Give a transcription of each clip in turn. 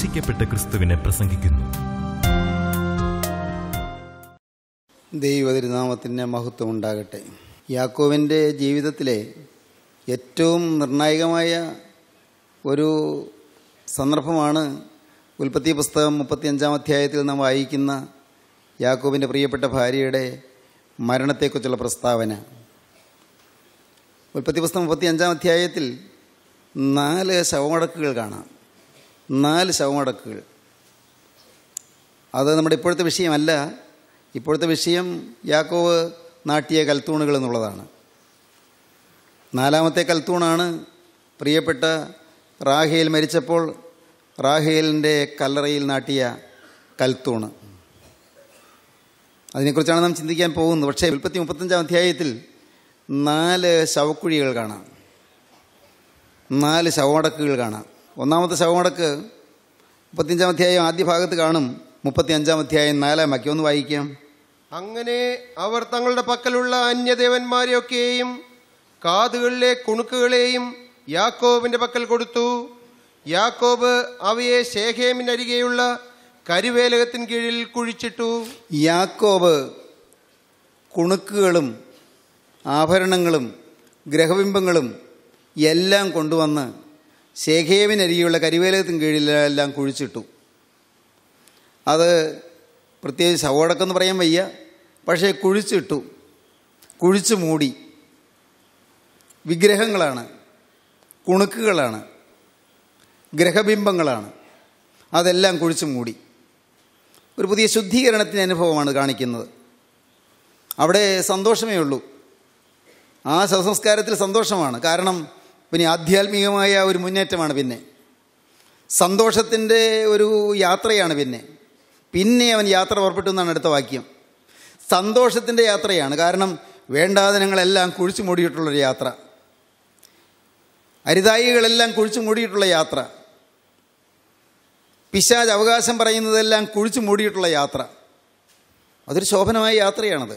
രക്ഷിക്കപ്പെട്ട ക്രിസ്തുവിനെ പ്രസംഗിക്കുന്നു ദൈവതിരുനാമത്തിൻ്റെ മഹത്വം ഉണ്ടാകട്ടെ യാക്കോവിൻ്റെ ജീവിതത്തിലെ ഏറ്റവും നിർണായകമായ ഒരു സന്ദർഭമാണ് ഉൽപ്പത്തി പുസ്തകം മുപ്പത്തിയഞ്ചാം അധ്യായത്തിൽ നാം വായിക്കുന്ന യാക്കോബിൻ്റെ പ്രിയപ്പെട്ട ഭാര്യയുടെ മരണത്തെക്കുറിച്ചുള്ള പ്രസ്താവന ഉൽപ്പത്തി പുസ്തകം മുപ്പത്തിയഞ്ചാം അധ്യായത്തിൽ നാല് ശവമടക്കുകൾ കാണാം നാല് ശവമടക്കുകൾ അത് നമ്മുടെ ഇപ്പോഴത്തെ വിഷയമല്ല ഇപ്പോഴത്തെ വിഷയം യാക്കോവ് നാട്ടിയ കൽത്തൂണുകൾ എന്നുള്ളതാണ് നാലാമത്തെ കൽത്തൂണാണ് പ്രിയപ്പെട്ട റാഹേൽ മരിച്ചപ്പോൾ റാഹേലിൻ്റെ കല്ലറയിൽ നാട്ടിയ കൽത്തൂണ് അതിനെക്കുറിച്ചാണ് നാം ചിന്തിക്കാൻ പോകുന്നത് പക്ഷേ മുപ്പത്തി മുപ്പത്തഞ്ചാം അധ്യായത്തിൽ നാല് ശവക്കുഴികൾ കാണാം നാല് ശവമടക്കുകൾ കാണാം ഒന്നാമത്തെ ശവമടക്ക് മുപ്പത്തിയഞ്ചാം അധ്യായം ആദ്യ ഭാഗത്ത് കാണും മുപ്പത്തി അഞ്ചാം അധ്യായം നാലാം വാക്യം ഒന്ന് വായിക്കാം അങ്ങനെ അവർ തങ്ങളുടെ പക്കലുള്ള അന്യദേവന്മാരെയൊക്കെയും കാതുകളിലെ കുണുക്കുകളെയും യാക്കോബിന്റെ പക്കൽ കൊടുത്തു യാക്കോബ് അവയെ ശേഖേമിനരികെയുള്ള കരുവേലകത്തിൻ കീഴിൽ കുഴിച്ചിട്ടു യാക്കോബ് കുണുക്കുകളും ആഭരണങ്ങളും ഗ്രഹബിംബങ്ങളും എല്ലാം കൊണ്ടുവന്ന് ശേഖേവിനരികെയുള്ള കരിവേലകത്തിന് കീഴിലെല്ലാം കുഴിച്ചിട്ടു അത് പ്രത്യേകിച്ച് ശവോടക്കെന്ന് പറയാൻ വയ്യ പക്ഷേ കുഴിച്ചിട്ടു കുഴിച്ചു മൂടി വിഗ്രഹങ്ങളാണ് കുണുക്കുകളാണ് ഗ്രഹബിംബങ്ങളാണ് അതെല്ലാം കുഴിച്ചു മൂടി ഒരു പുതിയ ശുദ്ധീകരണത്തിൻ്റെ അനുഭവമാണ് കാണിക്കുന്നത് അവിടെ സന്തോഷമേ ഉള്ളൂ ആ ശവസംസ്കാരത്തിൽ സന്തോഷമാണ് കാരണം പിന്നെ ആധ്യാത്മികമായ ഒരു മുന്നേറ്റമാണ് പിന്നെ സന്തോഷത്തിൻ്റെ ഒരു യാത്രയാണ് പിന്നെ പിന്നെ അവൻ യാത്ര പുറപ്പെട്ടു എന്നാണ് അടുത്ത വാക്യം സന്തോഷത്തിൻ്റെ യാത്രയാണ് കാരണം വേണ്ടാതനങ്ങളെല്ലാം കുഴിച്ചു മൂടിയിട്ടുള്ളൊരു യാത്ര അരിതായികളെല്ലാം കുഴിച്ചു മൂടിയിട്ടുള്ള യാത്ര പിശാജ് അവകാശം പറയുന്നതെല്ലാം കുഴിച്ചു മൂടിയിട്ടുള്ള യാത്ര അതൊരു ശോഭനമായ യാത്രയാണത്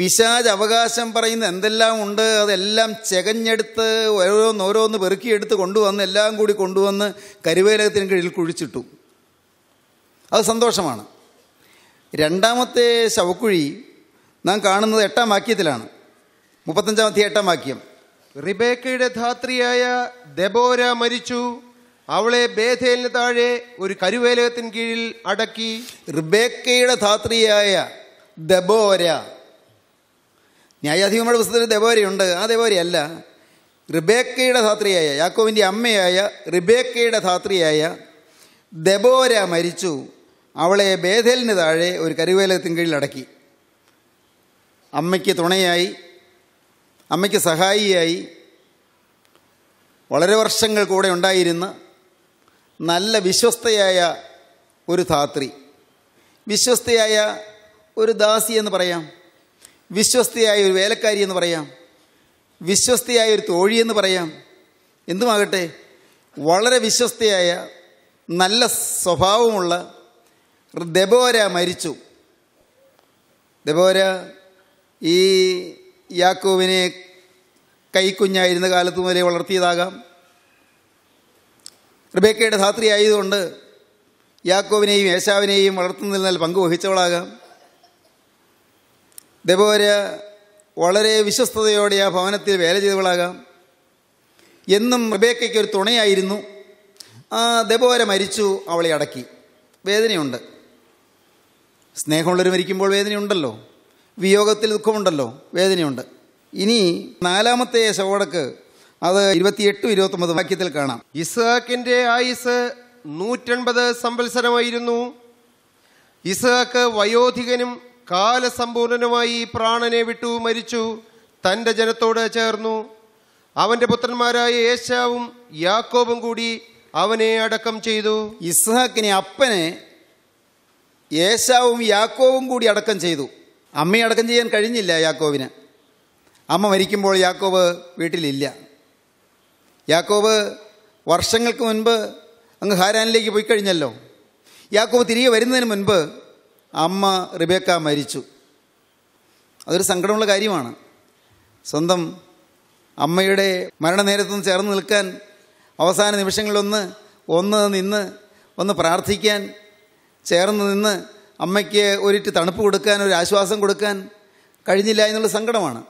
പിശാജ് അവകാശം പറയുന്ന എന്തെല്ലാം ഉണ്ട് അതെല്ലാം ചെകഞ്ഞെടുത്ത് ഓരോന്നോരോന്ന് പെറുക്കിയെടുത്ത് കൊണ്ടുവന്ന് എല്ലാം കൂടി കൊണ്ടുവന്ന് കരുവേലകത്തിന് കീഴിൽ കുഴിച്ചിട്ടു അത് സന്തോഷമാണ് രണ്ടാമത്തെ ശവക്കുഴി നാം കാണുന്നത് എട്ടാം വാക്യത്തിലാണ് മുപ്പത്തഞ്ചാമത്തെ എട്ടാം വാക്യം റിബേക്കയുടെ ധാത്രിയായ ദബോര മരിച്ചു അവളെ ബേഥേലിന് താഴെ ഒരു കരുവേലകത്തിന് കീഴിൽ അടക്കി റിബേക്കയുടെ ധാത്രിയായ ദബോര ന്യായാധിപന്മാരുടെ പുസ്തകത്തിൽ ദേവോരയുണ്ട് ആ ദേവോരയല്ല റിബേക്കയുടെ ധാത്രിയായ യാക്കോവിൻ്റെ അമ്മയായ റിബേക്കയുടെ ധാത്രിയായ ദബോര മരിച്ചു അവളെ ബേധലിന് താഴെ ഒരു കരുവേലത്തിൻ കീഴിൽ അടക്കി അമ്മയ്ക്ക് തുണയായി അമ്മയ്ക്ക് സഹായിയായി വളരെ വർഷങ്ങൾ കൂടെ ഉണ്ടായിരുന്ന നല്ല വിശ്വസ്തയായ ഒരു ധാത്രി വിശ്വസ്തയായ ഒരു ദാസി എന്ന് പറയാം വിശ്വസ്തയായ ഒരു വേലക്കാരി എന്ന് പറയാം വിശ്വസ്തയായ ഒരു തോഴി എന്ന് പറയാം എന്തുമാകട്ടെ വളരെ വിശ്വസ്തയായ നല്ല സ്വഭാവമുള്ള ദബോര മരിച്ചു ദബോര ഈ യാക്കോവിനെ കൈക്കുഞ്ഞായിരുന്ന കാലത്ത് വരെ വളർത്തിയതാകാം റിബേക്കയുടെ ധാത്രി ആയതുകൊണ്ട് യാക്കോവിനെയും യേശാവിനെയും വളർത്തുന്നതിൽ നിന്നാൽ പങ്കുവഹിച്ചവളാകാം ഇതേപോലെ വളരെ വിശ്വസ്തയോടെ ആ ഭവനത്തിൽ വേല ചെയ്തവളാകാം എന്നും റബേക്കയ്ക്ക് ഒരു തുണയായിരുന്നു ആ ദബോര മരിച്ചു അവളെ അടക്കി വേദനയുണ്ട് സ്നേഹമുള്ളവർ മരിക്കുമ്പോൾ വേദനയുണ്ടല്ലോ വിയോഗത്തിൽ ദുഃഖമുണ്ടല്ലോ വേദനയുണ്ട് ഇനി നാലാമത്തെ ശവടക്ക് അത് ഇരുപത്തിയെട്ടും ഇരുപത്തൊമ്പത് വാക്യത്തിൽ കാണാം ഇസാക്കിൻ്റെ ആയുസ് നൂറ്റൻപത് സംവത്സരമായിരുന്നു ഇസാക്ക് വയോധികനും കാലസമ്പൂർണനുമായി ഈ പ്രാണനെ വിട്ടു മരിച്ചു തൻ്റെ ജനത്തോട് ചേർന്നു അവൻ്റെ പുത്രന്മാരായ യേശാവും യാക്കോബും കൂടി അവനെ അടക്കം ചെയ്തു ഇസ്ഹാക്കിനെ അപ്പനെ യേശാവും യാക്കോവും കൂടി അടക്കം ചെയ്തു അമ്മയെ അടക്കം ചെയ്യാൻ കഴിഞ്ഞില്ല യാക്കോവിന് അമ്മ മരിക്കുമ്പോൾ യാക്കോബ് വീട്ടിലില്ല യാക്കോബ് വർഷങ്ങൾക്ക് മുൻപ് അങ്ങ് ഹാരാനിലേക്ക് പോയി കഴിഞ്ഞല്ലോ യാക്കോബ് തിരികെ വരുന്നതിന് മുൻപ് അമ്മ റിബേക്ക മരിച്ചു അതൊരു സങ്കടമുള്ള കാര്യമാണ് സ്വന്തം അമ്മയുടെ മരണനേരത്തുനിന്ന് ചേർന്ന് നിൽക്കാൻ അവസാന നിമിഷങ്ങളിലൊന്ന് ഒന്ന് നിന്ന് ഒന്ന് പ്രാർത്ഥിക്കാൻ ചേർന്ന് നിന്ന് അമ്മയ്ക്ക് ഒരിറ്റ് തണുപ്പ് കൊടുക്കാൻ ഒരു ആശ്വാസം കൊടുക്കാൻ കഴിഞ്ഞില്ല എന്നുള്ള സങ്കടമാണ്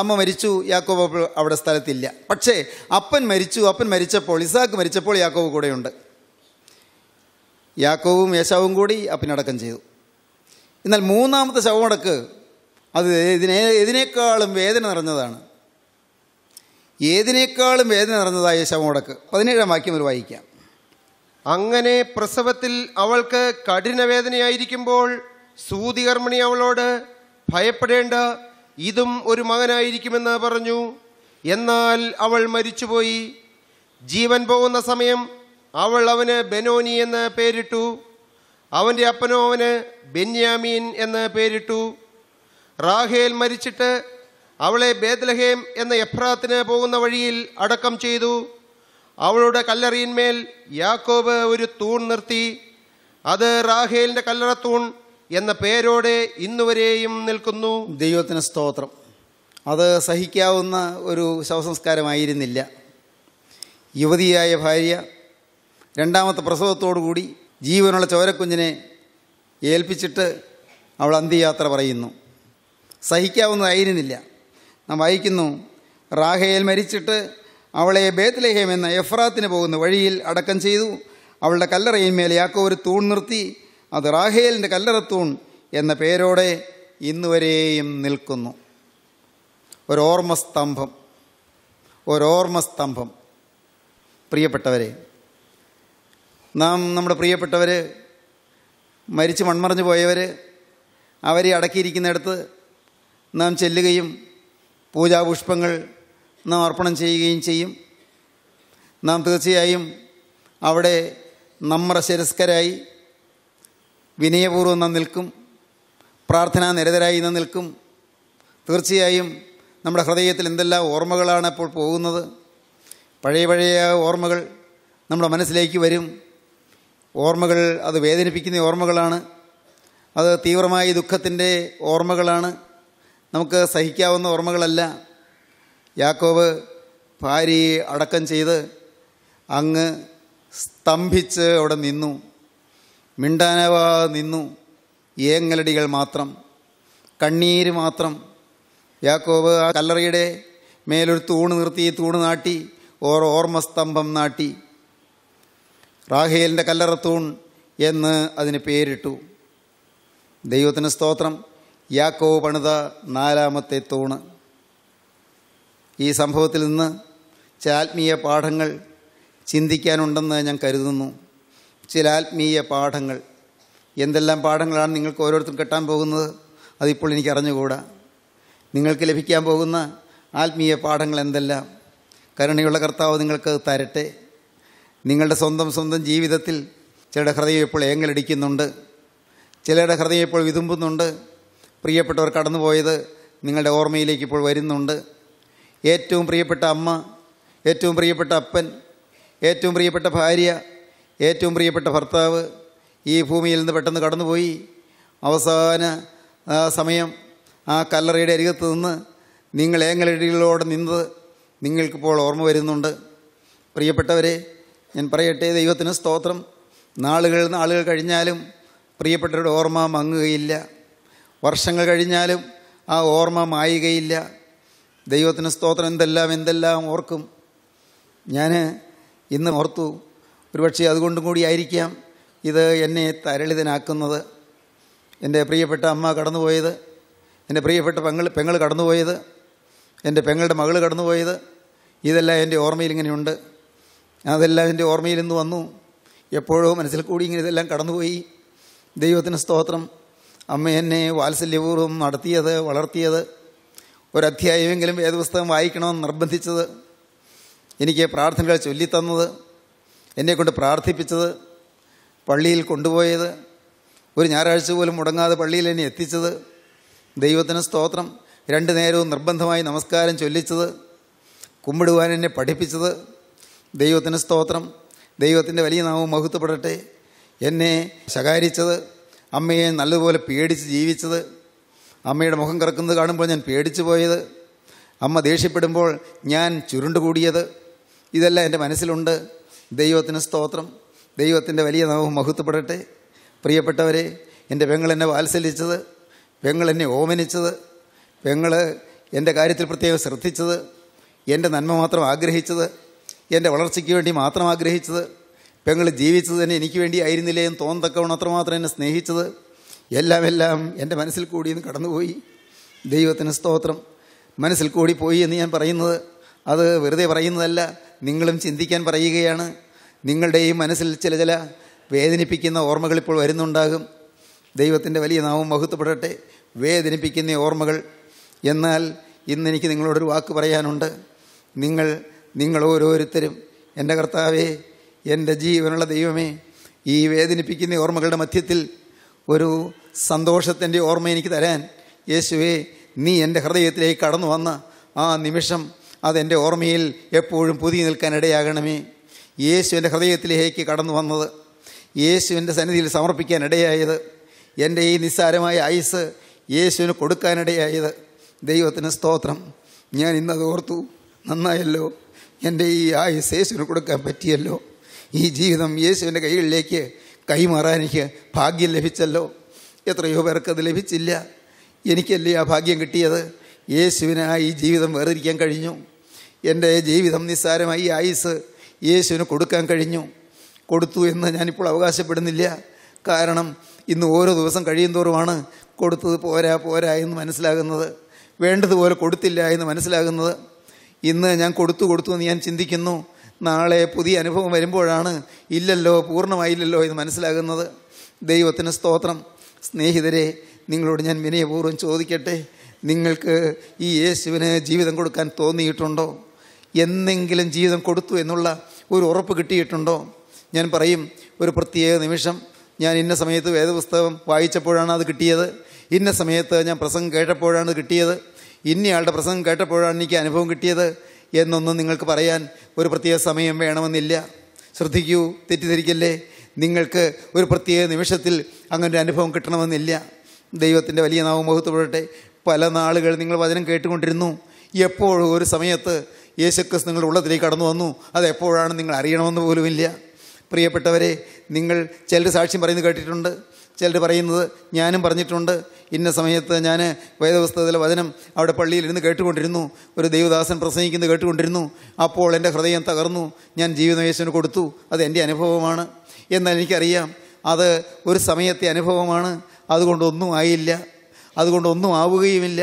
അമ്മ മരിച്ചു യാക്കോബ് അവിടെ സ്ഥലത്തില്ല പക്ഷേ അപ്പൻ മരിച്ചു അപ്പൻ മരിച്ചപ്പോൾ ഇസാക്ക് മരിച്ചപ്പോൾ യാക്കോവ് കൂടെയുണ്ട് യാക്കോവും യേശാവും കൂടി അപ്പനടക്കം ചെയ്തു എന്നാൽ മൂന്നാമത്തെ ശവമടക്ക് അത് ഇതിനെ ഇതിനേക്കാളും വേദന നിറഞ്ഞതാണ് ഏതിനേക്കാളും വേദന നിറഞ്ഞതായ ശവമടക്ക് പതിനേഴാം വാക്യം ഒരു വായിക്കാം അങ്ങനെ പ്രസവത്തിൽ അവൾക്ക് കഠിനവേദനയായിരിക്കുമ്പോൾ സൂതികർമ്മിണി അവളോട് ഭയപ്പെടേണ്ട ഇതും ഒരു മകനായിരിക്കുമെന്ന് പറഞ്ഞു എന്നാൽ അവൾ മരിച്ചുപോയി ജീവൻ പോകുന്ന സമയം അവൾ അവന് ബെനോനി എന്ന് പേരിട്ടു അവൻ്റെ അപ്പനോ അവന് ബെന്യാമീൻ എന്ന് പേരിട്ടു റാഹേൽ മരിച്ചിട്ട് അവളെ ബേദ്ലഹേം എന്ന എഫ്രാത്തിന് പോകുന്ന വഴിയിൽ അടക്കം ചെയ്തു അവളുടെ കല്ലറിയിന്മേൽ യാക്കോബ് ഒരു തൂൺ നിർത്തി അത് റാഹേലിൻ്റെ കല്ലറ തൂൺ എന്ന പേരോടെ ഇന്നുവരെയും നിൽക്കുന്നു ദൈവത്തിന് സ്തോത്രം അത് സഹിക്കാവുന്ന ഒരു ശവസംസ്കാരമായിരുന്നില്ല യുവതിയായ ഭാര്യ രണ്ടാമത്തെ പ്രസവത്തോടു കൂടി ജീവനുള്ള ചോരക്കുഞ്ഞിനെ ഏൽപ്പിച്ചിട്ട് അവൾ അന്ത്യയാത്ര പറയുന്നു സഹിക്കാവുന്നതായിരുന്നില്ല നാം വായിക്കുന്നു റാഹയിൽ മരിച്ചിട്ട് അവളെ ബേത്ലഹേം എന്ന എഫ്രാത്തിന് പോകുന്ന വഴിയിൽ അടക്കം ചെയ്തു അവളുടെ കല്ലറയിന്മേൽ യാക്കോ ഒരു തൂൺ നിർത്തി അത് റാഹേലിൻ്റെ കല്ലറ തൂൺ എന്ന പേരോടെ ഇന്നുവരെയും നിൽക്കുന്നു ഒരോർമ്മസ്തംഭം ഒരോർമ്മസ്തംഭം പ്രിയപ്പെട്ടവരെ നാം നമ്മുടെ പ്രിയപ്പെട്ടവർ മരിച്ച് മൺമറഞ്ഞു പോയവർ അവരെ അടക്കിയിരിക്കുന്നിടത്ത് നാം ചെല്ലുകയും പൂജാപുഷ്പങ്ങൾ നാം അർപ്പണം ചെയ്യുകയും ചെയ്യും നാം തീർച്ചയായും അവിടെ ശിരസ്കരായി വിനയപൂർവ്വം നാം നിൽക്കും പ്രാർത്ഥനാ നിരതരായി നാം നിൽക്കും തീർച്ചയായും നമ്മുടെ ഹൃദയത്തിൽ എന്തെല്ലാം ഓർമ്മകളാണ് അപ്പോൾ പോകുന്നത് പഴയ പഴയ ഓർമ്മകൾ നമ്മുടെ മനസ്സിലേക്ക് വരും ഓർമ്മകൾ അത് വേദനിപ്പിക്കുന്ന ഓർമ്മകളാണ് അത് തീവ്രമായ ദുഃഖത്തിൻ്റെ ഓർമ്മകളാണ് നമുക്ക് സഹിക്കാവുന്ന ഓർമ്മകളല്ല യാക്കോബ് ഭാര്യയെ അടക്കം ചെയ്ത് അങ്ങ് സ്തംഭിച്ച് അവിടെ നിന്നു മിണ്ടാനവാതെ നിന്നു ഏങ്ങലടികൾ മാത്രം കണ്ണീര് മാത്രം യാക്കോബ് ആ കല്ലറയുടെ മേലൊരു തൂണ് നിർത്തി തൂണ് നാട്ടി ഓരോ ഓർമ്മസ്തംഭം നാട്ടി റാഹേലിൻ്റെ കല്ലറത്തൂൺ എന്ന് അതിന് പേരിട്ടു ദൈവത്തിന് സ്തോത്രം യാക്കോ പണിത നാലാമത്തെ തൂണ് ഈ സംഭവത്തിൽ നിന്ന് ചാത്മീയ പാഠങ്ങൾ ചിന്തിക്കാനുണ്ടെന്ന് ഞാൻ കരുതുന്നു ചില ആത്മീയ പാഠങ്ങൾ എന്തെല്ലാം പാഠങ്ങളാണ് നിങ്ങൾക്ക് ഓരോരുത്തരും കിട്ടാൻ പോകുന്നത് അതിപ്പോൾ എനിക്ക് അറിഞ്ഞുകൂടാ നിങ്ങൾക്ക് ലഭിക്കാൻ പോകുന്ന ആത്മീയ പാഠങ്ങൾ എന്തെല്ലാം കരുണയുള്ള കർത്താവ് നിങ്ങൾക്ക് തരട്ടെ നിങ്ങളുടെ സ്വന്തം സ്വന്തം ജീവിതത്തിൽ ചിലരുടെ ഹൃദയം ഇപ്പോൾ ഏങ്ങലടിക്കുന്നുണ്ട് ചിലരുടെ ഹൃദയം ഇപ്പോൾ വിതുമ്പുന്നുണ്ട് പ്രിയപ്പെട്ടവർ കടന്നുപോയത് നിങ്ങളുടെ ഓർമ്മയിലേക്ക് ഇപ്പോൾ വരുന്നുണ്ട് ഏറ്റവും പ്രിയപ്പെട്ട അമ്മ ഏറ്റവും പ്രിയപ്പെട്ട അപ്പൻ ഏറ്റവും പ്രിയപ്പെട്ട ഭാര്യ ഏറ്റവും പ്രിയപ്പെട്ട ഭർത്താവ് ഈ ഭൂമിയിൽ നിന്ന് പെട്ടെന്ന് കടന്നുപോയി അവസാന സമയം ആ കല്ലറയുടെ അരികത്ത് നിന്ന് നിങ്ങൾ ഏങ്ങലടികളോടെ നിന്നത് നിങ്ങൾക്കിപ്പോൾ ഓർമ്മ വരുന്നുണ്ട് പ്രിയപ്പെട്ടവരെ ഞാൻ പറയട്ടെ ദൈവത്തിന് സ്തോത്രം നാളുകൾ നാളുകൾ കഴിഞ്ഞാലും പ്രിയപ്പെട്ടവരുടെ ഓർമ്മ മങ്ങുകയില്ല വർഷങ്ങൾ കഴിഞ്ഞാലും ആ ഓർമ്മ മായുകയില്ല ദൈവത്തിന് സ്തോത്രം എന്തെല്ലാം എന്തെല്ലാം ഓർക്കും ഞാൻ ഇന്ന് ഓർത്തു ഒരുപക്ഷെ അതുകൊണ്ടും കൂടി ആയിരിക്കാം ഇത് എന്നെ തരളിതനാക്കുന്നത് എൻ്റെ പ്രിയപ്പെട്ട അമ്മ കടന്നുപോയത് എൻ്റെ പ്രിയപ്പെട്ട പെങ്ങൾ പെങ്ങൾ കടന്നുപോയത് എൻ്റെ പെങ്ങളുടെ മകൾ കടന്നുപോയത് ഇതെല്ലാം എൻ്റെ ഓർമ്മയിൽ ഇങ്ങനെയുണ്ട് അതെല്ലാം എൻ്റെ ഓർമ്മയിൽ നിന്ന് വന്നു എപ്പോഴോ മനസ്സിൽ കൂടി ഇങ്ങനെ ഇതെല്ലാം കടന്നുപോയി ദൈവത്തിന് സ്തോത്രം അമ്മ എന്നെ വാത്സല്യപൂർവ്വം നടത്തിയത് വളർത്തിയത് ഒരധ്യായമെങ്കിലും വേദപുസ്തകം വായിക്കണമെന്ന് നിർബന്ധിച്ചത് എനിക്ക് പ്രാർത്ഥനകൾ ചൊല്ലിത്തന്നത് എന്നെക്കൊണ്ട് പ്രാർത്ഥിപ്പിച്ചത് പള്ളിയിൽ കൊണ്ടുപോയത് ഒരു ഞായറാഴ്ച പോലും മുടങ്ങാതെ പള്ളിയിൽ എന്നെ എത്തിച്ചത് ദൈവത്തിന് സ്തോത്രം രണ്ടു നേരവും നിർബന്ധമായി നമസ്കാരം ചൊല്ലിച്ചത് കുമ്പിടുവാൻ എന്നെ പഠിപ്പിച്ചത് ദൈവത്തിന് സ്തോത്രം ദൈവത്തിൻ്റെ വലിയ നാമം മഹത്വപ്പെടട്ടെ എന്നെ ശകാരിച്ചത് അമ്മയെ നല്ലതുപോലെ പേടിച്ച് ജീവിച്ചത് അമ്മയുടെ മുഖം കറക്കുന്നത് കാണുമ്പോൾ ഞാൻ പേടിച്ചു പോയത് അമ്മ ദേഷ്യപ്പെടുമ്പോൾ ഞാൻ ചുരുണ്ടുകൂടിയത് ഇതെല്ലാം എൻ്റെ മനസ്സിലുണ്ട് ദൈവത്തിന് സ്തോത്രം ദൈവത്തിൻ്റെ വലിയ നാമം മഹത്വപ്പെടട്ടെ പ്രിയപ്പെട്ടവരെ എൻ്റെ പെങ്ങൾ എന്നെ വാത്സല്യിച്ചത് പെങ്ങൾ എന്നെ ഓമനിച്ചത് പെങ്ങൾ എൻ്റെ കാര്യത്തിൽ പ്രത്യേകം ശ്രദ്ധിച്ചത് എൻ്റെ നന്മ മാത്രം ആഗ്രഹിച്ചത് എൻ്റെ വളർച്ചയ്ക്ക് വേണ്ടി മാത്രം ആഗ്രഹിച്ചത് പെങ്ങൾ ജീവിച്ചത് തന്നെ എനിക്ക് വേണ്ടി ആയിരുന്നില്ലേ എന്ന് തോന്നത്തക്കവണ് അത്രമാത്രം എന്നെ സ്നേഹിച്ചത് എല്ലാം എല്ലാം എൻ്റെ മനസ്സിൽ കൂടി എന്ന് കടന്നുപോയി ദൈവത്തിന് സ്തോത്രം മനസ്സിൽ കൂടി പോയി എന്ന് ഞാൻ പറയുന്നത് അത് വെറുതെ പറയുന്നതല്ല നിങ്ങളും ചിന്തിക്കാൻ പറയുകയാണ് നിങ്ങളുടെയും മനസ്സിൽ ചില ചില വേദനിപ്പിക്കുന്ന ഓർമ്മകൾ ഇപ്പോൾ വരുന്നുണ്ടാകും ദൈവത്തിൻ്റെ വലിയ നാമം മഹത്വപ്പെടട്ടെ വേദനിപ്പിക്കുന്ന ഓർമ്മകൾ എന്നാൽ ഇന്ന് എനിക്ക് നിങ്ങളോടൊരു വാക്ക് പറയാനുണ്ട് നിങ്ങൾ നിങ്ങൾ ഓരോരുത്തരും എൻ്റെ കർത്താവേ എൻ്റെ ജീവനുള്ള ദൈവമേ ഈ വേദനിപ്പിക്കുന്ന ഓർമ്മകളുടെ മധ്യത്തിൽ ഒരു സന്തോഷത്തിൻ്റെ ഓർമ്മ എനിക്ക് തരാൻ യേശുവേ നീ എൻ്റെ ഹൃദയത്തിലേക്ക് കടന്നു വന്ന ആ നിമിഷം അതെൻ്റെ ഓർമ്മയിൽ എപ്പോഴും പുതിയ ഇടയാകണമേ യേശു എൻ്റെ ഹൃദയത്തിലേക്ക് കടന്നു വന്നത് യേശുവിൻ്റെ സന്നിധിയിൽ സമർപ്പിക്കാനിടയായത് എൻ്റെ ഈ നിസ്സാരമായ ആയുസ് യേശുവിന് കൊടുക്കാനിടയായത് ദൈവത്തിന് സ്തോത്രം ഞാൻ ഇന്നത് ഓർത്തു നന്നായല്ലോ എൻ്റെ ഈ ആയുസ് യേശുവിന് കൊടുക്കാൻ പറ്റിയല്ലോ ഈ ജീവിതം യേശുവിൻ്റെ കൈകളിലേക്ക് കൈമാറാൻ എനിക്ക് ഭാഗ്യം ലഭിച്ചല്ലോ എത്രയോ പേർക്കത് ലഭിച്ചില്ല എനിക്കല്ലേ ആ ഭാഗ്യം കിട്ടിയത് യേശുവിനായി ഈ ജീവിതം വേറിരിക്കാൻ കഴിഞ്ഞു എൻ്റെ ജീവിതം നിസ്സാരമായി ആയുസ് യേശുവിന് കൊടുക്കാൻ കഴിഞ്ഞു കൊടുത്തു എന്ന് ഞാനിപ്പോൾ അവകാശപ്പെടുന്നില്ല കാരണം ഇന്ന് ഓരോ ദിവസം തോറുമാണ് കൊടുത്തത് പോരാ പോരാ എന്ന് മനസ്സിലാകുന്നത് വേണ്ടതുപോലെ കൊടുത്തില്ല എന്ന് മനസ്സിലാകുന്നത് ഇന്ന് ഞാൻ കൊടുത്തു കൊടുത്തു എന്ന് ഞാൻ ചിന്തിക്കുന്നു നാളെ പുതിയ അനുഭവം വരുമ്പോഴാണ് ഇല്ലല്ലോ പൂർണ്ണമായില്ലല്ലോ എന്ന് മനസ്സിലാകുന്നത് ദൈവത്തിന് സ്തോത്രം സ്നേഹിതരെ നിങ്ങളോട് ഞാൻ വിനയപൂർവ്വം ചോദിക്കട്ടെ നിങ്ങൾക്ക് ഈ യേശുവിന് ജീവിതം കൊടുക്കാൻ തോന്നിയിട്ടുണ്ടോ എന്നെങ്കിലും ജീവിതം കൊടുത്തു എന്നുള്ള ഒരു ഉറപ്പ് കിട്ടിയിട്ടുണ്ടോ ഞാൻ പറയും ഒരു പ്രത്യേക നിമിഷം ഞാൻ ഇന്ന സമയത്ത് വേദപുസ്തകം വായിച്ചപ്പോഴാണ് അത് കിട്ടിയത് ഇന്ന സമയത്ത് ഞാൻ പ്രസംഗം കേട്ടപ്പോഴാണ് കിട്ടിയത് ഇന്നയാളുടെ പ്രസംഗം കേട്ടപ്പോഴാണ് എനിക്ക് അനുഭവം കിട്ടിയത് എന്നൊന്നും നിങ്ങൾക്ക് പറയാൻ ഒരു പ്രത്യേക സമയം വേണമെന്നില്ല ശ്രദ്ധിക്കൂ തെറ്റിദ്ധരിക്കല്ലേ നിങ്ങൾക്ക് ഒരു പ്രത്യേക നിമിഷത്തിൽ അങ്ങനെ ഒരു അനുഭവം കിട്ടണമെന്നില്ല ദൈവത്തിൻ്റെ വലിയ നാമം മുഖത്തുപെടട്ടെ പല നാളുകൾ നിങ്ങൾ വചനം കേട്ടുകൊണ്ടിരുന്നു എപ്പോഴും ഒരു സമയത്ത് യേശുക്രിസ് നിങ്ങളുടെ ഉള്ളത്തിലേക്ക് കടന്നു വന്നു അതെപ്പോഴാണ് നിങ്ങൾ അറിയണമെന്ന് പോലുമില്ല പ്രിയപ്പെട്ടവരെ നിങ്ങൾ ചിലർ സാക്ഷ്യം പറയുന്നത് കേട്ടിട്ടുണ്ട് ചിലർ പറയുന്നത് ഞാനും പറഞ്ഞിട്ടുണ്ട് ഇന്ന സമയത്ത് ഞാൻ വേദപുസ്തകത്തിലെ വചനം അവിടെ പള്ളിയിൽ ഇരുന്ന് കേട്ടുകൊണ്ടിരുന്നു ഒരു ദൈവദാസൻ പ്രസംഗിക്കുന്നത് കേട്ടുകൊണ്ടിരുന്നു അപ്പോൾ എൻ്റെ ഹൃദയം തകർന്നു ഞാൻ ജീവിതവേശന് കൊടുത്തു അത് എൻ്റെ അനുഭവമാണ് എന്നാൽ എനിക്കറിയാം അത് ഒരു സമയത്തെ അനുഭവമാണ് അതുകൊണ്ടൊന്നും ആയില്ല അതുകൊണ്ടൊന്നും ആവുകയുമില്ല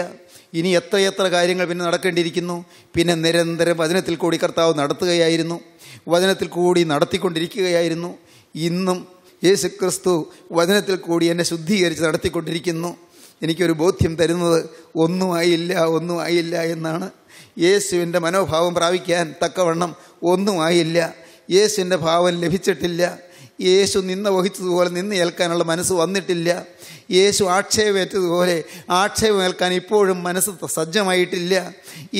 ഇനി എത്ര എത്ര കാര്യങ്ങൾ പിന്നെ നടക്കേണ്ടിയിരിക്കുന്നു പിന്നെ നിരന്തരം വചനത്തിൽ കൂടി കർത്താവ് നടത്തുകയായിരുന്നു വചനത്തിൽ കൂടി നടത്തിക്കൊണ്ടിരിക്കുകയായിരുന്നു ഇന്നും യേശു ക്രിസ്തു വചനത്തിൽ കൂടി എന്നെ ശുദ്ധീകരിച്ച് നടത്തിക്കൊണ്ടിരിക്കുന്നു എനിക്കൊരു ബോധ്യം തരുന്നത് ഒന്നും ആയില്ല ഒന്നും ആയില്ല എന്നാണ് യേശുവിൻ്റെ മനോഭാവം പ്രാപിക്കാൻ തക്കവണ്ണം ഒന്നും ആയില്ല യേശുവിൻ്റെ ഭാവം ലഭിച്ചിട്ടില്ല യേശു നിന്ന് വഹിച്ചതുപോലെ നിന്ന് ഏൽക്കാനുള്ള മനസ്സ് വന്നിട്ടില്ല യേശു ആക്ഷേപേറ്റതുപോലെ ആക്ഷേപമേൽക്കാൻ ഇപ്പോഴും മനസ്സ് സജ്ജമായിട്ടില്ല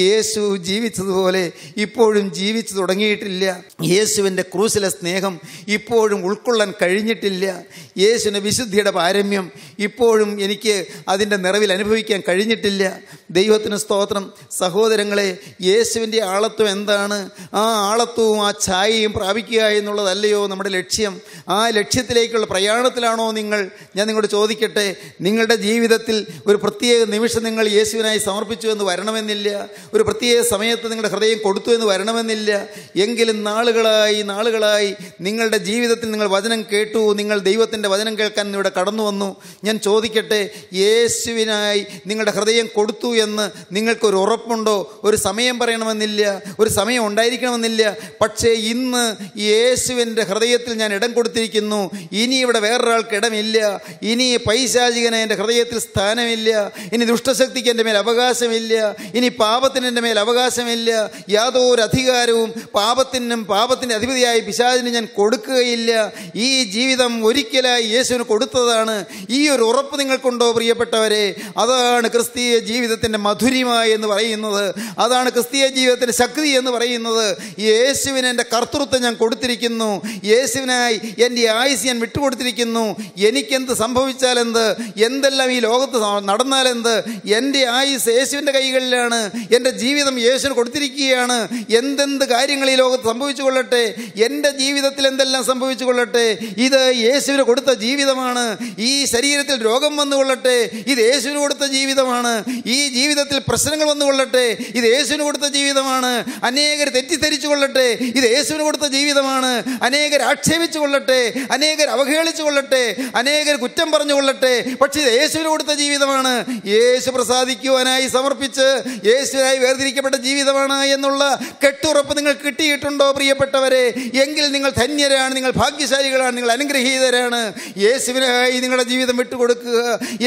യേശു ജീവിച്ചതുപോലെ ഇപ്പോഴും ജീവിച്ചു തുടങ്ങിയിട്ടില്ല യേശുവിൻ്റെ ക്രൂശിലെ സ്നേഹം ഇപ്പോഴും ഉൾക്കൊള്ളാൻ കഴിഞ്ഞിട്ടില്ല യേശുവിൻ്റെ വിശുദ്ധിയുടെ പാരമ്യം ഇപ്പോഴും എനിക്ക് അതിൻ്റെ നിറവിൽ അനുഭവിക്കാൻ കഴിഞ്ഞിട്ടില്ല ദൈവത്തിന് സ്തോത്രം സഹോദരങ്ങളെ യേശുവിൻ്റെ ആളത്വം എന്താണ് ആ ആളത്വവും ആ ഛായയും പ്രാപിക്കുക എന്നുള്ളതല്ലയോ നമ്മുടെ ലക്ഷ്യം ആ ലക്ഷ്യത്തിലേക്കുള്ള പ്രയാണത്തിലാണോ നിങ്ങൾ ഞാൻ നിങ്ങളോട് ചോദിക്കട്ടെ കഴിയട്ടെ നിങ്ങളുടെ ജീവിതത്തിൽ ഒരു പ്രത്യേക നിമിഷം നിങ്ങൾ യേശുവിനായി സമർപ്പിച്ചു എന്ന് വരണമെന്നില്ല ഒരു പ്രത്യേക സമയത്ത് നിങ്ങളുടെ ഹൃദയം കൊടുത്തു എന്ന് വരണമെന്നില്ല എങ്കിലും നാളുകളായി നാളുകളായി നിങ്ങളുടെ ജീവിതത്തിൽ നിങ്ങൾ വചനം കേട്ടു നിങ്ങൾ ദൈവത്തിൻ്റെ വചനം കേൾക്കാൻ ഇവിടെ കടന്നു വന്നു ഞാൻ ചോദിക്കട്ടെ യേശുവിനായി നിങ്ങളുടെ ഹൃദയം കൊടുത്തു എന്ന് നിങ്ങൾക്കൊരു ഉറപ്പുണ്ടോ ഒരു സമയം പറയണമെന്നില്ല ഒരു സമയം ഉണ്ടായിരിക്കണമെന്നില്ല പക്ഷേ ഇന്ന് യേശുവിൻ്റെ ഹൃദയത്തിൽ ഞാൻ ഇടം കൊടുത്തിരിക്കുന്നു ഇനി ഇവിടെ വേറൊരാൾക്ക് ഇടമില്ല ഇനി പൈസ പൈശാചികന് എൻ്റെ ഹൃദയത്തിൽ സ്ഥാനമില്ല ഇനി ദുഷ്ടശക്തിക്ക് എൻ്റെ മേൽ അവകാശമില്ല ഇനി പാപത്തിന് എൻ്റെ മേൽ അവകാശമില്ല യാതൊരു അധികാരവും പാപത്തിനും പാപത്തിൻ്റെ അധിപതിയായി പിശാചിന് ഞാൻ കൊടുക്കുകയില്ല ഈ ജീവിതം ഒരിക്കലായി യേശുവിന് കൊടുത്തതാണ് ഈ ഒരു ഉറപ്പ് നിങ്ങൾക്കുണ്ടോ പ്രിയപ്പെട്ടവരെ അതാണ് ക്രിസ്തീയ ജീവിതത്തിൻ്റെ മധുരിമ എന്ന് പറയുന്നത് അതാണ് ക്രിസ്തീയ ജീവിതത്തിൻ്റെ ശക്തി എന്ന് പറയുന്നത് യേശുവിന് എൻ്റെ കർത്തൃത്വം ഞാൻ കൊടുത്തിരിക്കുന്നു യേശുവിനായി എൻ്റെ ആയുസ് ഞാൻ വിട്ടുകൊടുത്തിരിക്കുന്നു എനിക്കെന്ത് സംഭവിച്ചാലെന്ത് എന്ത് എന്തെല്ലാം ഈ ലോകത്ത് നടന്നാലെന്ത് എൻ്റെ ആയുസ് യേശുവിൻ്റെ കൈകളിലാണ് എൻ്റെ ജീവിതം യേശുവിന് കൊടുത്തിരിക്കുകയാണ് എന്തെന്ത് കാര്യങ്ങൾ ഈ ലോകത്ത് സംഭവിച്ചു കൊള്ളട്ടെ എൻ്റെ ജീവിതത്തിൽ എന്തെല്ലാം സംഭവിച്ചു കൊള്ളട്ടെ ഇത് യേശുവിന് കൊടുത്ത ജീവിതമാണ് ഈ ശരീരത്തിൽ രോഗം വന്നു കൊള്ളട്ടെ ഇത് യേശുവിന് കൊടുത്ത ജീവിതമാണ് ഈ ജീവിതത്തിൽ പ്രശ്നങ്ങൾ വന്നു കൊള്ളട്ടെ ഇത് യേശുവിന് കൊടുത്ത ജീവിതമാണ് അനേകർ തെറ്റിദ്ധരിച്ചു കൊള്ളട്ടെ ഇത് യേശുവിന് കൊടുത്ത ജീവിതമാണ് അനേകർ ആക്ഷേപിച്ചു കൊള്ളട്ടെ അനേകർ അവഹേളിച്ചു കൊള്ളട്ടെ അനേകർ കുറ്റം പറഞ്ഞു കൊള്ളട്ടെ ആയിക്കൊള്ളട്ടെ പക്ഷേ യേശുവിന് കൊടുത്ത ജീവിതമാണ് യേശു പ്രസാദിക്കുവാനായി സമർപ്പിച്ച് യേശുവിനായി വേർതിരിക്കപ്പെട്ട ജീവിതമാണ് എന്നുള്ള കെട്ടുറപ്പ് നിങ്ങൾ കിട്ടിയിട്ടുണ്ടോ പ്രിയപ്പെട്ടവരെ എങ്കിൽ നിങ്ങൾ ധന്യരാണ് നിങ്ങൾ ഭാഗ്യശാലികളാണ് നിങ്ങൾ അനുഗ്രഹീതരാണ് യേശുവിനായി നിങ്ങളുടെ ജീവിതം വിട്ടുകൊടുക്കുക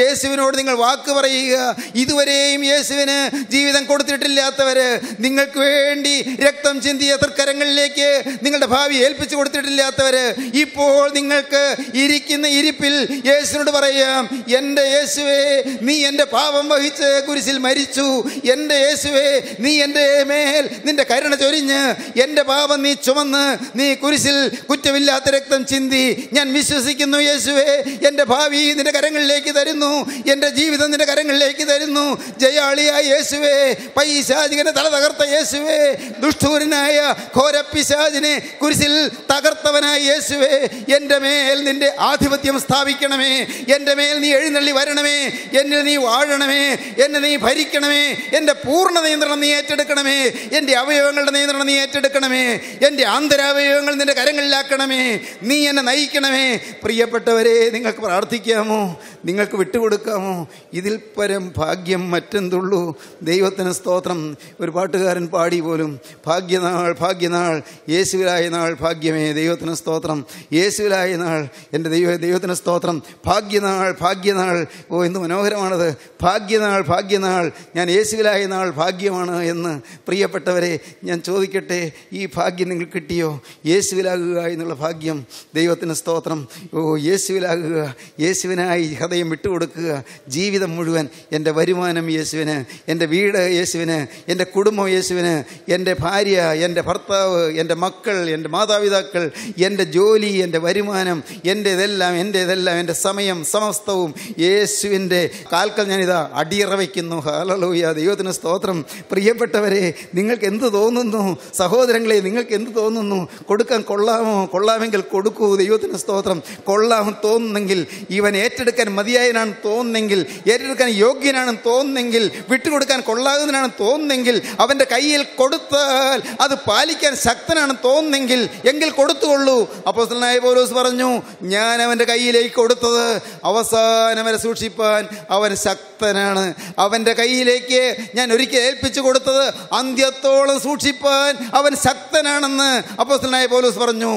യേശുവിനോട് നിങ്ങൾ വാക്ക് പറയുക ഇതുവരെയും യേശുവിന് ജീവിതം കൊടുത്തിട്ടില്ലാത്തവർ നിങ്ങൾക്ക് വേണ്ടി രക്തം ചിന്തിയ തൃക്കരങ്ങളിലേക്ക് നിങ്ങളുടെ ഭാവി ഏൽപ്പിച്ചു കൊടുത്തിട്ടില്ലാത്തവർ ഇപ്പോൾ നിങ്ങൾക്ക് ഇരിക്കുന്ന ഇരിപ്പിൽ യേശുവിനോട് പറയുക പറയാം എൻ്റെ യേശുവേ നീ എൻ്റെ പാപം വഹിച്ച് കുരിശിൽ മരിച്ചു എൻ്റെ യേശുവേ നീ എൻ്റെ മേൽ നിൻ്റെ കരുണ ചൊരിഞ്ഞ് എൻ്റെ പാപം നീ ചുമന്ന് നീ കുരിശിൽ കുറ്റമില്ലാത്ത രക്തം ചിന്തി ഞാൻ വിശ്വസിക്കുന്നു യേശുവേ എൻ്റെ ഭാവി നിൻ്റെ കരങ്ങളിലേക്ക് തരുന്നു എൻ്റെ ജീവിതം നിൻ്റെ കരങ്ങളിലേക്ക് തരുന്നു ജയാളിയായ യേശുവേ പൈശാചികനെ തല തകർത്ത യേശുവേ ദുഷ്ടൂരനായ ഘോരപ്പിശാചിനെ കുരിശിൽ തകർത്തവനായ യേശുവേ എൻ്റെ മേൽ നിൻ്റെ ആധിപത്യം സ്ഥാപിക്കണമേ എൻ്റെ മേൽ നീ എഴുന്നള്ളി വരണമേ എന്നിൽ നീ വാഴണമേ എന്നെ നീ ഭരിക്കണമേ എൻ്റെ പൂർണ്ണ നിയന്ത്രണം നീ ഏറ്റെടുക്കണമേ എൻ്റെ അവയവങ്ങളുടെ നിയന്ത്രണം നീ ഏറ്റെടുക്കണമേ എൻ്റെ ആന്തരാവയവങ്ങൾ നിൻ്റെ കരങ്ങളിലാക്കണമേ നീ എന്നെ നയിക്കണമേ പ്രിയപ്പെട്ടവരെ നിങ്ങൾക്ക് പ്രാർത്ഥിക്കാമോ നിങ്ങൾക്ക് വിട്ടുകൊടുക്കാമോ ഇതിൽ പരം ഭാഗ്യം മറ്റെന്തുള്ളൂ ദൈവത്തിന് സ്തോത്രം ഒരു പാട്ടുകാരൻ പാടി പോലും ഭാഗ്യനാൾ ഭാഗ്യനാൾ യേശുവിലായ നാൾ ഭാഗ്യമേ ദൈവത്തിന് സ്തോത്രം യേശുവിലായ നാൾ എൻ്റെ ദൈവ ദൈവത്തിന് സ്തോത്രം ഭാഗ്യനാൾ ഭാഗ്യനാൾ ഭാഗ്യനാൾ ഓ എന്ത് മനോഹരമാണത് ഭാഗ്യനാൾ ഭാഗ്യനാൾ ഞാൻ യേശുവിലായ നാൾ ഭാഗ്യമാണ് എന്ന് പ്രിയപ്പെട്ടവരെ ഞാൻ ചോദിക്കട്ടെ ഈ ഭാഗ്യം നിങ്ങൾ കിട്ടിയോ യേശുവിലാകുക എന്നുള്ള ഭാഗ്യം ദൈവത്തിന് സ്തോത്രം ഓ യേശുവിലാകുക യേശുവിനായി ഹൃദയം വിട്ടുകൊടുക്കുക ജീവിതം മുഴുവൻ എൻ്റെ വരുമാനം യേശുവിന് എൻ്റെ വീട് യേശുവിന് എൻ്റെ കുടുംബം യേശുവിന് എൻ്റെ ഭാര്യ എൻ്റെ ഭർത്താവ് എൻ്റെ മക്കൾ എൻ്റെ മാതാപിതാക്കൾ എൻ്റെ ജോലി എൻ്റെ വരുമാനം എൻ്റെ ഇതെല്ലാം എൻ്റെ ഇതെല്ലാം എൻ്റെ സമയം സമ സമസ്തവും യേശുവിൻ്റെ കാൽക്കൽ ഞാനിതാ അടിയറ വയ്ക്കുന്നു ഹാലലൂയ ദൈവത്തിന് സ്തോത്രം പ്രിയപ്പെട്ടവരെ നിങ്ങൾക്ക് എന്ത് തോന്നുന്നു സഹോദരങ്ങളെ നിങ്ങൾക്ക് എന്ത് തോന്നുന്നു കൊടുക്കാൻ കൊള്ളാമോ കൊള്ളാമെങ്കിൽ കൊടുക്കൂ ദൈവത്തിന് സ്തോത്രം കൊള്ളാമെന്ന് തോന്നുന്നെങ്കിൽ ഇവൻ ഏറ്റെടുക്കാൻ മതിയായനാണ് തോന്നുന്നെങ്കിൽ ഏറ്റെടുക്കാൻ യോഗ്യനാണെന്ന് തോന്നുന്നെങ്കിൽ വിട്ടുകൊടുക്കാൻ കൊള്ളാകുന്നതിനാണ് തോന്നുന്നെങ്കിൽ അവൻ്റെ കയ്യിൽ കൊടുത്താൽ അത് പാലിക്കാൻ ശക്തനാണ് തോന്നുന്നെങ്കിൽ എങ്കിൽ കൊടുത്തുകൊള്ളൂ അപ്പോസ്തലനായ പൗലോസ് പറഞ്ഞു ഞാൻ അവൻ്റെ കയ്യിലേക്ക് കൊടുത്തത് അവ അവസാനം വരെ സൂക്ഷിപ്പാൻ അവൻ ശക്തനാണ് അവൻ്റെ കയ്യിലേക്ക് ഞാൻ ഒരിക്കൽ ഏൽപ്പിച്ചു കൊടുത്തത് അന്ത്യത്തോളം സൂക്ഷിപ്പാൻ അവൻ ശക്തനാണെന്ന് അപ്പോസ്തലനായ പോലീസ് പറഞ്ഞു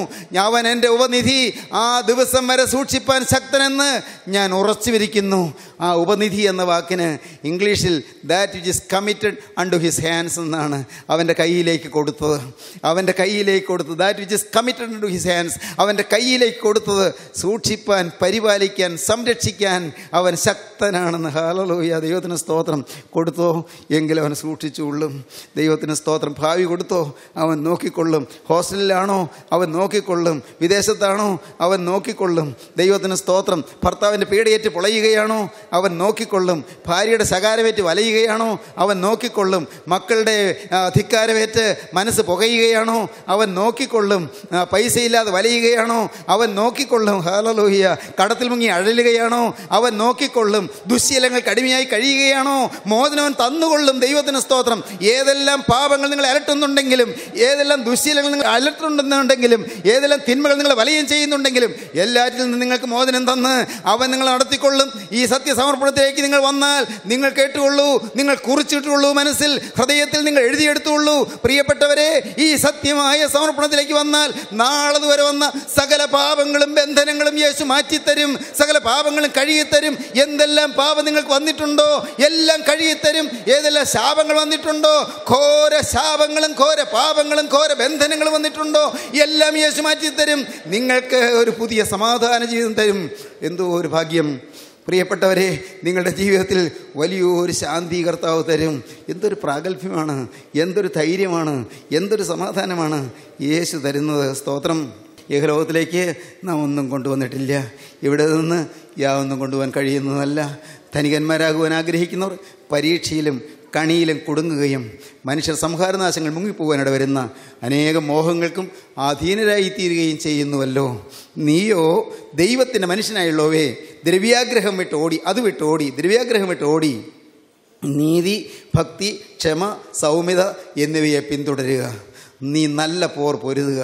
അവൻ എൻ്റെ ഉപനിധി ആ ദിവസം വരെ സൂക്ഷിപ്പാൻ ശക്തനെന്ന് ഞാൻ ഉറച്ചുവിരിക്കുന്നു ആ ഉപനിധി എന്ന വാക്കിന് ഇംഗ്ലീഷിൽ that which is committed unto his hands എന്നാണ് അവൻ്റെ കയ്യിലേക്ക് കൊടുത്തത് അവൻ്റെ കയ്യിലേക്ക് കൊടുത്തത് that which is committed unto his hands അവൻ്റെ കയ്യിലേക്ക് കൊടുത്തത് സൂക്ഷിപ്പാൻ പരിപാലിക്കാൻ സംരക്ഷിക്കാൻ സംരക്ഷിക്കാൻ അവൻ ശക്തനാണെന്ന് ഹാലലോയ ദൈവത്തിന് സ്തോത്രം കൊടുത്തോ എങ്കിലും അവൻ സൂക്ഷിച്ചുകൊള്ളും ദൈവത്തിന് സ്തോത്രം ഭാവി കൊടുത്തോ അവൻ നോക്കിക്കൊള്ളും ഹോസ്റ്റലിലാണോ അവൻ നോക്കിക്കൊള്ളും വിദേശത്താണോ അവൻ നോക്കിക്കൊള്ളും ദൈവത്തിന് സ്തോത്രം ഭർത്താവിൻ്റെ പേടിയേറ്റ് പൊളയുകയാണോ അവൻ നോക്കിക്കൊള്ളും ഭാര്യയുടെ ശകാരമേറ്റ് വലയുകയാണോ അവൻ നോക്കിക്കൊള്ളും മക്കളുടെ ധിക്കാരമേറ്റ് മനസ്സ് പുകയുകയാണോ അവൻ നോക്കിക്കൊള്ളും പൈസയില്ലാതെ വലയുകയാണോ അവൻ നോക്കിക്കൊള്ളും ഹാലലോഹിയ കടത്തിൽ മുങ്ങി അഴലുകയാണ് കഴിയുകയാണോ അവൻ നോക്കിക്കൊള്ളും ദുശ്ശീലങ്ങൾ കടിമയായി കഴിയുകയാണോ മോചനവൻ തന്നുകൊള്ളും ദൈവത്തിന് സ്തോത്രം ഏതെല്ലാം പാപങ്ങൾ നിങ്ങൾ അലട്ടുന്നുണ്ടെങ്കിലും ഏതെല്ലാം ദുശ്ശീലങ്ങൾ നിങ്ങൾ അലട്ടുന്നുണ്ടെങ്കിലും ഏതെല്ലാം തിന്മകൾ നിങ്ങൾ വലയം ചെയ്യുന്നുണ്ടെങ്കിലും എല്ലാറ്റിൽ നിന്ന് നിങ്ങൾക്ക് മോചനം തന്ന് അവൻ നിങ്ങൾ നടത്തിക്കൊള്ളും ഈ സത്യസമർപ്പണത്തിലേക്ക് നിങ്ങൾ വന്നാൽ നിങ്ങൾ കേട്ടുകൊള്ളൂ നിങ്ങൾ കുറിച്ചിട്ടുള്ളൂ മനസ്സിൽ ഹൃദയത്തിൽ നിങ്ങൾ എഴുതിയെടുത്തുള്ളൂ പ്രിയപ്പെട്ടവരെ ഈ സത്യമായ സമർപ്പണത്തിലേക്ക് വന്നാൽ നാളെ വരെ വന്ന സകല പാപങ്ങളും ബന്ധനങ്ങളും യേശു മാറ്റിത്തരും സകല പാപങ്ങൾ പാപങ്ങളും കഴുകിത്തരും എന്തെല്ലാം പാപം നിങ്ങൾക്ക് വന്നിട്ടുണ്ടോ എല്ലാം കഴുകിത്തരും ഏതെല്ലാം ശാപങ്ങൾ വന്നിട്ടുണ്ടോ ഘോര ശാപങ്ങളും ഘോര പാപങ്ങളും ഘോര ബന്ധനങ്ങളും വന്നിട്ടുണ്ടോ എല്ലാം യേശു മാറ്റി തരും നിങ്ങൾക്ക് ഒരു പുതിയ സമാധാന ജീവിതം തരും എന്തോ ഒരു ഭാഗ്യം പ്രിയപ്പെട്ടവരെ നിങ്ങളുടെ ജീവിതത്തിൽ വലിയൊരു ശാന്തി കർത്താവ് തരും എന്തൊരു പ്രാഗൽഭ്യമാണ് എന്തൊരു ധൈര്യമാണ് എന്തൊരു സമാധാനമാണ് യേശു തരുന്നത് സ്തോത്രം ഏകലോകത്തിലേക്ക് നാം ഒന്നും കൊണ്ടുവന്നിട്ടില്ല ഇവിടെ നിന്ന് യാതൊന്നും കൊണ്ടുപോകാൻ കഴിയുന്നതല്ല ധനികന്മാരാകുവാൻ ആഗ്രഹിക്കുന്നവർ പരീക്ഷയിലും കണിയിലും കുടുങ്ങുകയും മനുഷ്യർ സംഹാരനാശങ്ങൾ മുങ്ങിപ്പോകാനിട വരുന്ന അനേകം മോഹങ്ങൾക്കും തീരുകയും ചെയ്യുന്നുവല്ലോ നീയോ ദൈവത്തിൻ്റെ മനുഷ്യനായുള്ളവേ ദ്രവ്യാഗ്രഹം വിട്ട് ഓടി അത് വിട്ട് ഓടി ദ്രവ്യാഗ്രഹം വിട്ട് ഓടി നീതി ഭക്തി ക്ഷമ സൗമ്യത എന്നിവയെ പിന്തുടരുക നീ നല്ല പോർ പൊരുതുക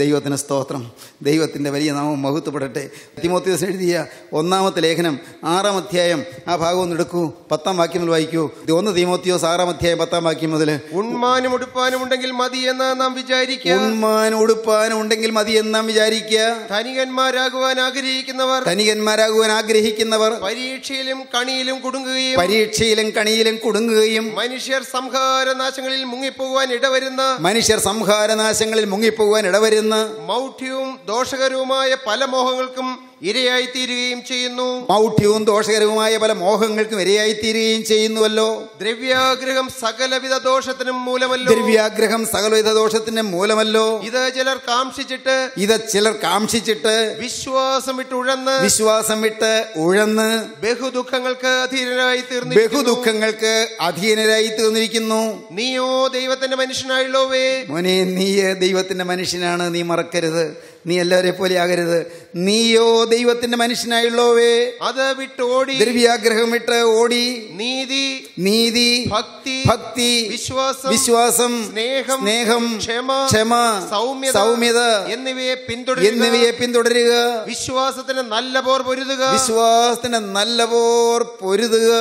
ദൈവത്തിന് സ്തോത്രം ദൈവത്തിൻ്റെ വലിയ നാമം മഹത്വപ്പെടട്ടെ തിമോത്യോസ് എഴുതിയ ഒന്നാമത്തെ ലേഖനം ആറാം അധ്യായം ആ ഭാഗം ഒന്ന് എടുക്കൂ പത്താം വാക്യം മുതൽ വായിക്കൂ ഒന്ന് തിമോത്തിയോസ് ആറാം അധ്യായം പത്താം വാക്യം മുതൽ ഉണ്മാനും ഉടുപ്പാനും ഉണ്ടെങ്കിൽ മതി എന്നാ നാം വിചാരിക്കുക ഉണ്മാനും ഉടുപ്പാനും ഉണ്ടെങ്കിൽ മതി എന്ന് വിചാരിക്കുക ധനികന്മാരാകുവാൻ ആഗ്രഹിക്കുന്നവർ ധനികന്മാരാകുവാൻ ആഗ്രഹിക്കുന്നവർ പരീക്ഷയിലും കണിയിലും കുടുങ്ങുകയും പരീക്ഷയിലും കണിയിലും കുടുങ്ങുകയും മനുഷ്യർ സംഹാരനാശങ്ങളിൽ മുങ്ങിപ്പോകുവാൻ ഇടവരുന്ന മനുഷ്യർ സംഹാരനാശങ്ങളിൽ മുങ്ങിപ്പോകാൻ ഇടവരുന്ന മൗഢ്യവും ദോഷകരവുമായ പല മോഹങ്ങൾക്കും ഇരയായി തീരുകയും ചെയ്യുന്നു മൗഢ്യവും ദോഷകരവുമായ പല മോഹങ്ങൾക്കും ഇരയായി തീരുകയും ചെയ്യുന്നുവല്ലോ ദ്രവ്യാഗ്രഹം സകലവിധ ദോഷത്തിനും മൂലമല്ലോ ദ്രവ്യാഗ്രഹം സകലവിധ ദോഷത്തിനും മൂലമല്ലോ ഇത് ചിലർ കാക്ഷിച്ചിട്ട് ഇത് ചിലർ കാക്ഷിച്ചിട്ട് വിശ്വാസം വിട്ട് ഉഴന്ന് വിശ്വാസം വിട്ട് ഉഴന്ന് ബഹുദുഃഖങ്ങൾക്ക് അധീനരായി തീർന്നു ബഹുദുഃഖങ്ങൾക്ക് അധീനരായി തീർന്നിരിക്കുന്നു നീയോ ദൈവത്തിന്റെ മനുഷ്യനായുള്ളവേ മോനെ നീയെ ദൈവത്തിന്റെ മനുഷ്യനാണ് നീ മറക്കരുത് നീ എല്ലാവരെ പോലെ ആകരുത് നീയോ ദൈവത്തിന്റെ മനുഷ്യനായുള്ളവേ അത് വിട്ട് ഓടി ദ്രവ്യാഗ്രഹം വിട്ട് ഓടി നീതി നീതി ഭക്തി ഭക്തി വിശ്വാസം വിശ്വാസം സ്നേഹം സ്നേഹം ക്ഷമ ക്ഷമ സൗമ്യത സൗമ്യത എന്നിവയെ പിന്തുടരുക എന്നിവയെ പിന്തുടരുക വിശ്വാസത്തിന് നല്ല പോർ പൊരുതുക വിശ്വാസത്തിന് നല്ല പോർ പൊരുതുക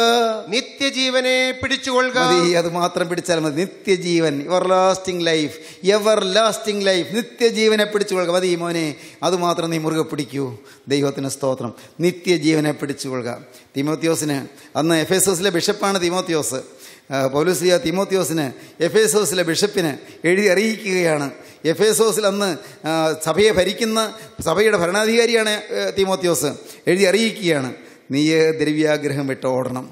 നിത്യജീവനെ പിടിച്ചുകൊള്ളുക അത് മാത്രം പിടിച്ചാൽ മതി നിത്യജീവൻ everlasting life everlasting life നിത്യജീവനെ പിടിച്ചുകൊള്ളുക മതി മോനെ അത് മാത്രം നീ മുറുകെ പിടി പിടിക്കൂ ദൈവത്തിന് സ്തോത്രം നിത്യജീവനെ പിടിച്ചുകൊള്ളുക തിമോത്യോസിന് അന്ന് എഫ് എസ് എസിലെ ബിഷപ്പാണ് തിമോത്യോസ് പൗലുസ്ലിയ തിമോത്യോസിന് എഫ് എസ് എസിലെ ബിഷപ്പിന് എഴുതി അറിയിക്കുകയാണ് എഫ് എസ് ഒസിൽ അന്ന് സഭയെ ഭരിക്കുന്ന സഭയുടെ ഭരണാധികാരിയാണ് തിമോത്യോസ് എഴുതി അറിയിക്കുകയാണ് നീ ദ്രവ്യാഗ്രഹം വിട്ട് ഓടണം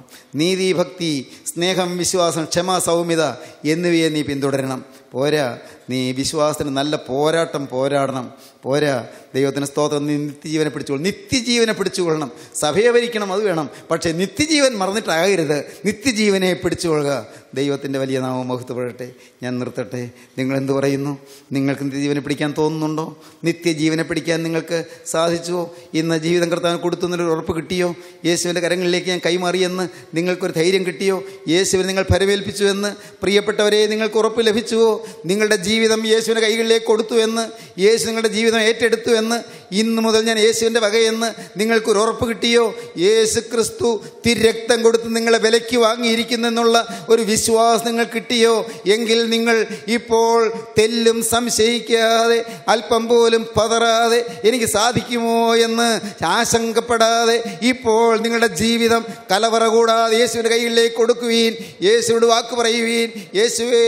ഭക്തി സ്നേഹം വിശ്വാസം ക്ഷമ സൗമ്യത എന്നിവയെ നീ പിന്തുടരണം പോരാ നീ വിശ്വാസത്തിന് നല്ല പോരാട്ടം പോരാടണം പോരാ ദൈവത്തിന് സ്തോത്രം നീ നിത്യജീവനെ പിടിച്ചുകൊള്ളണം നിത്യജീവനെ പിടിച്ചുകൊള്ളണം സഭയെ ഭരിക്കണം അത് വേണം പക്ഷേ നിത്യജീവൻ മറന്നിട്ടാകരുത് നിത്യജീവനെ പിടിച്ചുകൊള്ളുക ദൈവത്തിൻ്റെ വലിയ നാമം മഹത്വപ്പെടട്ടെ ഞാൻ നിർത്തട്ടെ നിങ്ങൾ പറയുന്നു നിങ്ങൾക്ക് നിത്യജീവനെ പിടിക്കാൻ തോന്നുന്നുണ്ടോ നിത്യജീവനെ പിടിക്കാൻ നിങ്ങൾക്ക് സാധിച്ചുവോ ഇന്ന് ജീവിതം കർത്താവിന് കൊടുത്തു എന്നൊരു ഉറപ്പ് കിട്ടിയോ യേശുവിൻ്റെ കരങ്ങളിലേക്ക് ഞാൻ കൈമാറിയെന്ന് നിങ്ങൾക്കൊരു ധൈര്യം കിട്ടിയോ യേശുവിനെ നിങ്ങൾ ഫരവേൽപ്പിച്ചു എന്ന് പ്രിയപ്പെട്ടവരെ നിങ്ങൾക്ക് ഉറപ്പ് ലഭിച്ചുവോ നിങ്ങളുടെ ജീവിതം ജീവിതം യേശുവിൻ്റെ കൈകളിലേക്ക് കൊടുത്തു എന്ന് യേശു നിങ്ങളുടെ ജീവിതം ഏറ്റെടുത്തു എന്ന് ഇന്ന് മുതൽ ഞാൻ യേശുവിൻ്റെ വകയെന്ന് നിങ്ങൾക്കൊരു ഉറപ്പ് കിട്ടിയോ യേശു ക്രിസ്തു തിരക്തം കൊടുത്ത് നിങ്ങളെ വിലയ്ക്ക് വാങ്ങിയിരിക്കുന്നെന്നുള്ള ഒരു വിശ്വാസം നിങ്ങൾ കിട്ടിയോ എങ്കിൽ നിങ്ങൾ ഇപ്പോൾ തെല്ലും സംശയിക്കാതെ അല്പം പോലും പതറാതെ എനിക്ക് സാധിക്കുമോ എന്ന് ആശങ്കപ്പെടാതെ ഇപ്പോൾ നിങ്ങളുടെ ജീവിതം കലവറ കൂടാതെ യേശുവിൻ്റെ കയ്യിലേക്ക് കൊടുക്കുവീൻ യേശുവിനോട് വാക്ക് പറയുവീൻ യേശുവേ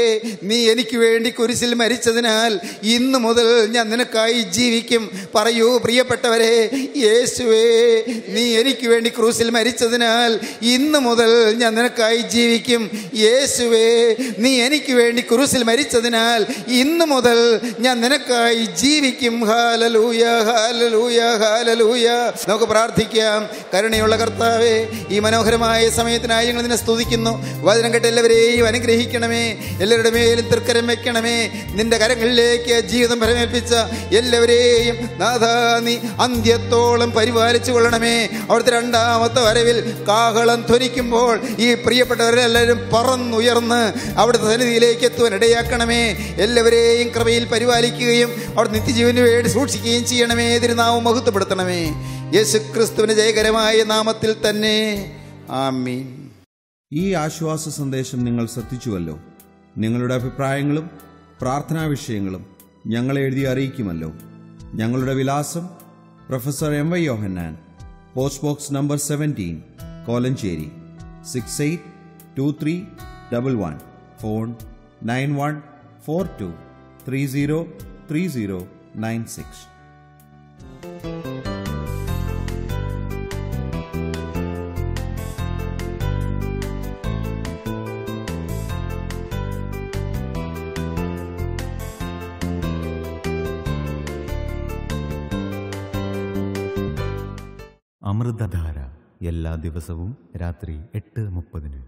നീ എനിക്ക് വേണ്ടി കുരിശിൽ മരിച്ചതിനാൽ ഇന്ന് മുതൽ ഞാൻ നിനക്കായി ജീവിക്കും പറയൂ പ്രിയപ്പെട്ടവരെ യേശുവേ നീ എനിക്ക് വേണ്ടി ക്രൂസിൽ മരിച്ചതിനാൽ ഇന്ന് മുതൽ ഞാൻ നിനക്കായി ജീവിക്കും യേശുവേ നീ എനിക്ക് വേണ്ടി ക്രൂസിൽ മരിച്ചതിനാൽ ഇന്ന് മുതൽ ഞാൻ നിനക്കായി ജീവിക്കും ഹാലലൂയ ഹാലലൂയ ഹാലലൂയ നമുക്ക് പ്രാർത്ഥിക്കാം കരുണയുള്ള കർത്താവേ ഈ മനോഹരമായ സമയത്തിനായി ഞങ്ങൾ നിന്നെ സ്തുതിക്കുന്നു വചനം കേട്ട് എല്ലാവരെയും അനുഗ്രഹിക്കണമേ എല്ലാവരുടെ മേലും തൃക്കരം വെക്കണമേ നിന്റെ കരങ്ങളിലേക്ക് ജീവിതം പരമേൽപ്പിച്ച എല്ലാവരെയും നാഥ നീ അന്ത്യത്തോളം പരിപാലിച്ചു കൊള്ളണമേ അവിടുത്തെ രണ്ടാമത്തെ വരവിൽ കാഹളം ധ്വനിക്കുമ്പോൾ ഈ പ്രിയപ്പെട്ടവരെല്ലാവരും പറന്നുയർന്ന് അവിടുത്തെ സന്നിധിയിലേക്ക് എത്തുവാൻ ഇടയാക്കണമേ എല്ലാവരെയും കൃപയിൽ പരിപാലിക്കുകയും അവിടെ നിത്യജീവന് വേണ്ടി സൂക്ഷിക്കുകയും ചെയ്യണമേ തിരുനാവ് മഹത്വപ്പെടുത്തണമേ യേശു ക്രിസ്തുവിന് ജയകരമായ നാമത്തിൽ തന്നെ ആമീൻ ഈ ആശ്വാസ സന്ദേശം നിങ്ങൾ ശ്രദ്ധിച്ചുവല്ലോ നിങ്ങളുടെ അഭിപ്രായങ്ങളും പ്രാർത്ഥനാ വിഷയങ്ങളും ഞങ്ങളെ എഴുതി അറിയിക്കുമല്ലോ ഞങ്ങളുടെ വിലാസം professor M Y Yohannan post box number seventeen Kolenchery six eight two three double one phone nine one four two three zero three zero nine six എല്ലാ ദിവസവും രാത്രി എട്ട് മുപ്പതിന്